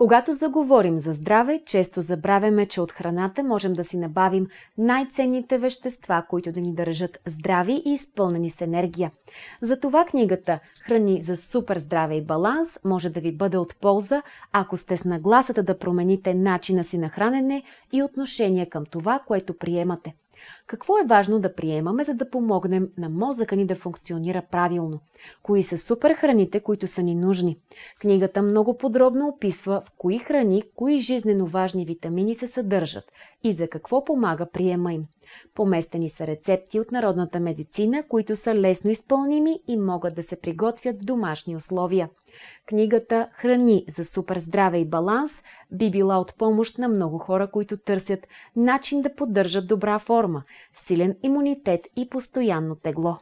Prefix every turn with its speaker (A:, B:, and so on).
A: Когато заговорим за здраве, често забравяме, че от храната можем да си набавим най-ценните вещества, които да ни държат здрави и изпълнени с енергия. Затова книгата «Храни за супер здраве и баланс» може да ви бъде от полза, ако сте с нагласата да промените начина си на хранене и отношение към това, което приемате. Какво е важно да приемаме, за да помогнем на мозъка ни да функционира правилно? Кои са суперхраните, които са ни нужни? Книгата много подробно описва в кои храни, кои жизнено важни витамини се съдържат и за какво помага приема им. Поместени са рецепти от народната медицина, които са лесно изпълними и могат да се приготвят в домашни условия. Книгата Храни за супер здраве и баланс би била от помощ на много хора, които търсят начин да поддържат добра форма, силен имунитет и постоянно тегло.